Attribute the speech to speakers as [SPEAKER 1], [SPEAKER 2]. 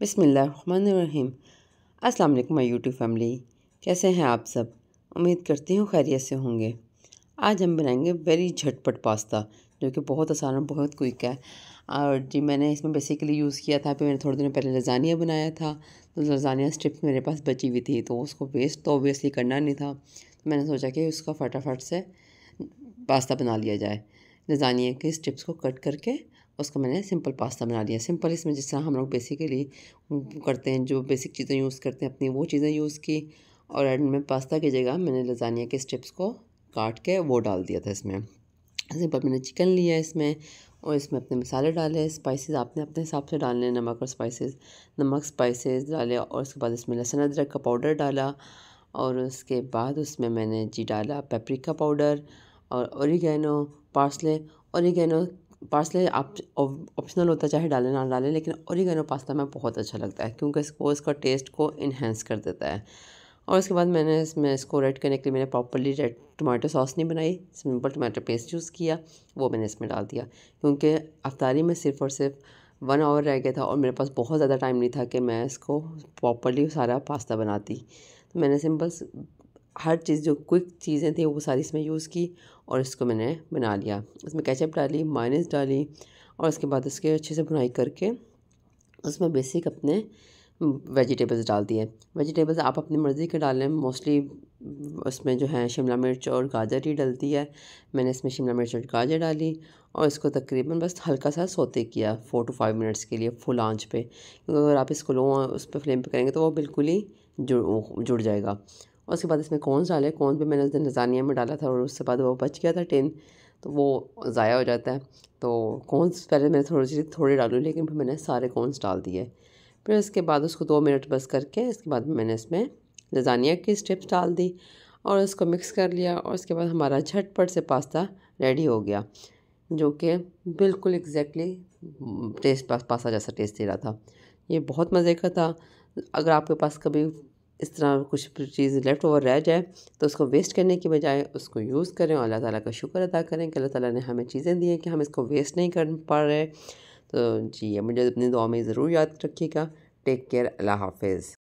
[SPEAKER 1] बिसमीम अस्सलाम my YouTube family कैसे हैं आप सब उम्मीद करती हूँ खैरियत से होंगे आज हम बनाएंगे वेरी झटपट पास्ता जो कि बहुत आसान और बहुत क्विक है और जी मैंने इसमें बेसिकली यूज़ किया था फिर मैंने थोड़े दिनों पहले लजानिया बनाया था तो लजानिया स्ट्रिप्स मेरे पास बची हुई थी तो उसको वेस्ट तो ऑबियसली करना नहीं था तो मैंने सोचा कि उसका फटाफट से पास्ता बना लिया जाए लजानिया के स्ट्रिप्स को कट करके उसको मैंने सिंपल पास्ता बना लिया सिंपल इसमें जिस तरह हम लोग बेसिकली करते हैं जो बेसिक चीज़ें यूज़ करते हैं अपनी वो चीज़ें यूज़ की और एंड में पास्ता की जगह मैंने लजानिया के स्टेप्स को काट के वो डाल दिया था इसमें सिंपल मैंने चिकन लिया इसमें और इसमें अपने मसाले डाले स्पाइसेस आपने अपने हिसाब से डालने नमक और स्पाइसेस नमक स्पाइसेस डाले और उसके बाद इसमें लहसुन अदरक का पाउडर डाला और उसके बाद उसमें मैंने जी डाला पेपरिका पाउडर और औरगैनो पार्सले औरगैनो पार्सले आप ऑप्शनल होता है चाहे डालें ना डालें लेकिन ओरिगेनो पास्ता में बहुत अच्छा लगता है क्योंकि इसको इसका टेस्ट को इन्हेंस कर देता है और उसके बाद मैंने इसमें इसको रेड करने के लिए मैंने प्रॉपरली रेड टमाटो सॉस नहीं बनाई सिंपल टमाटो पेस्ट यूज़ किया वो मैंने इसमें डाल दिया क्योंकि अफ्तारी में सिर्फ और सिर्फ वन आवर रह गया था और मेरे पास बहुत ज़्यादा टाइम नहीं था कि मैं इसको प्रॉपरली सारा पास्ता बनाती तो मैंने सिंपल हर चीज़ जो क्विक चीज़ें थी वो सारी इसमें यूज़ की और इसको मैंने बना लिया इसमें कैचअप डाली माइनस डाली और उसके बाद उसके अच्छे से बुनाई करके उसमें बेसिक अपने वेजिटेबल्स डाल दिए वेजिटेबल्स आप अपनी मर्ज़ी के डालें मोस्टली उसमें जो है शिमला मिर्च और गाजर ही डलती है मैंने इसमें शिमला मिर्च और गाजर डाली और इसको तकरीबन बस हल्का सा सोते किया फ़ोर टू फाइव मिनट्स के लिए फुल आंच पे क्योंकि अगर आप इसको लो उस पर फ्लेम पे करेंगे तो वो बिल्कुल ही जुड़ जुड़ जाएगा और उसके बाद इसमें कॉन्स डाले कॉन्स भी मैंने उस दिन लजानिया में डाला था और उसके बाद वो बच गया था टेन तो वो ज़ाया हो जाता है तो कॉन्स पहले मैंने थोड़ी सी थोड़े डालू लेकिन फिर मैंने सारे कॉन्स डाल दिए फिर उसके बाद उसको दो मिनट बस करके इसके बाद मैंने इसमें लजानिया की स्ट्रिप्स डाल दी और उसको मिक्स कर लिया और उसके बाद हमारा झटपट से पास्ता रेडी हो गया जो कि बिल्कुल एग्जैक्टली टेस्ट पास्ता जैसा टेस्ट दे रहा था ये बहुत मज़े का था अगर आपके पास कभी इस तरह कुछ चीज़ लेफ़्ट ओवर रह जाए तो उसको वेस्ट करने की बजाय उसको यूज़ करें और अल्लाह ताला का शुक्र अदा करें कि अल्लाह ताला ने हमें चीज़ें दी हैं कि हम इसको वेस्ट नहीं कर पा रहे तो जी मुझे अपनी दुआ में ज़रूर याद रखिएगा टेक केयर अल्लाह हाफिज़